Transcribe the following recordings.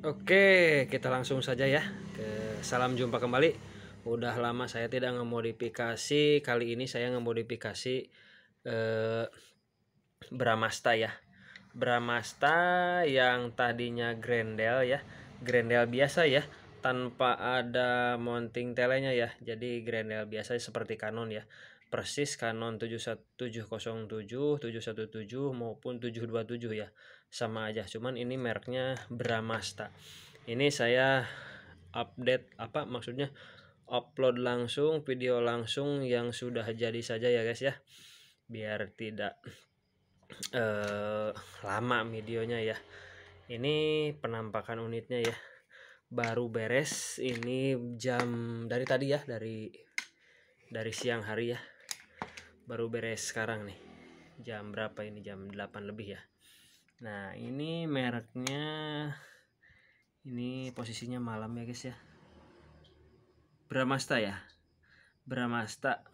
Oke, kita langsung saja ya. Ke salam jumpa kembali. Udah lama saya tidak ngemodifikasi. Kali ini saya ngemodifikasi eh, Bramasta ya. Bramasta yang tadinya grendel ya. Grendel biasa ya, tanpa ada mounting telenya ya. Jadi grendel biasa seperti Canon ya persis Canon 7707, 717 maupun 727 ya. Sama aja, cuman ini mereknya Bramasta. Ini saya update apa maksudnya upload langsung video langsung yang sudah jadi saja ya guys ya. Biar tidak eh lama videonya ya. Ini penampakan unitnya ya. Baru beres ini jam dari tadi ya dari dari siang hari ya baru beres sekarang nih jam berapa ini jam 8 lebih ya nah ini mereknya ini posisinya malam ya guys ya Bramasta ya Bramasta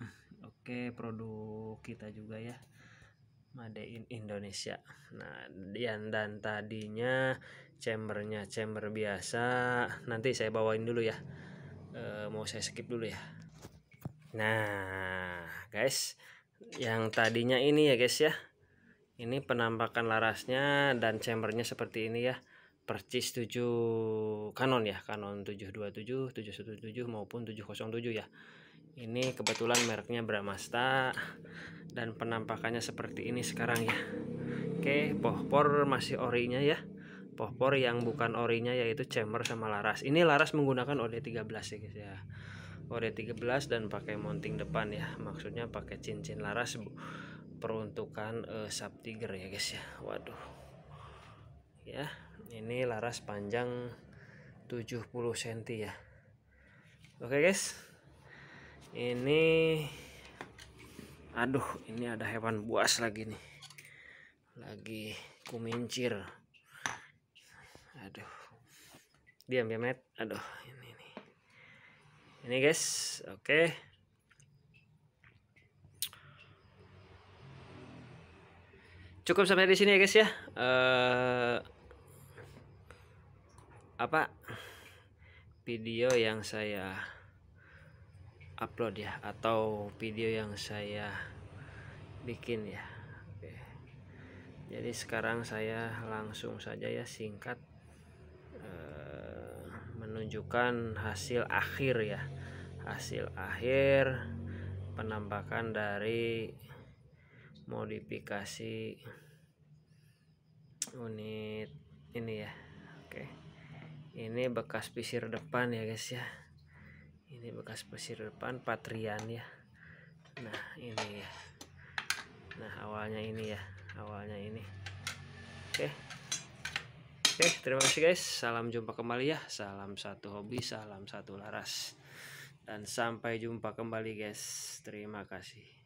oke produk kita juga ya Made in Indonesia nah dan, dan tadinya chambernya chamber biasa nanti saya bawain dulu ya e, mau saya skip dulu ya nah guys yang tadinya ini ya guys ya ini penampakan larasnya dan chambernya seperti ini ya percis 7 kanon ya kanon 727 717 maupun 707 ya ini kebetulan mereknya Bramasta dan penampakannya seperti ini sekarang ya Oke pohpor masih orinya ya pohpor yang bukan orinya yaitu chamber sama laras ini laras menggunakan OD13 ya guys ya OD13 dan pakai mounting depan ya maksudnya pakai cincin laras peruntukan uh, eh, subtiger ya guys ya waduh ya ini laras panjang 70 cm ya oke guys ini aduh ini ada hewan buas lagi nih lagi kumincir aduh diam ya met aduh ini ini guys oke okay. cukup sampai di sini ya guys ya uh, apa video yang saya upload ya atau video yang saya bikin ya jadi sekarang saya langsung saja ya singkat menunjukkan hasil akhir ya hasil akhir penampakan dari modifikasi unit ini ya oke ini bekas pisir depan ya guys ya ini bekas pisir depan patrian ya nah ini ya nah awalnya ini ya awalnya ini oke okay. Oke, terima kasih guys. Salam jumpa kembali ya. Salam satu hobi, salam satu laras. Dan sampai jumpa kembali guys. Terima kasih.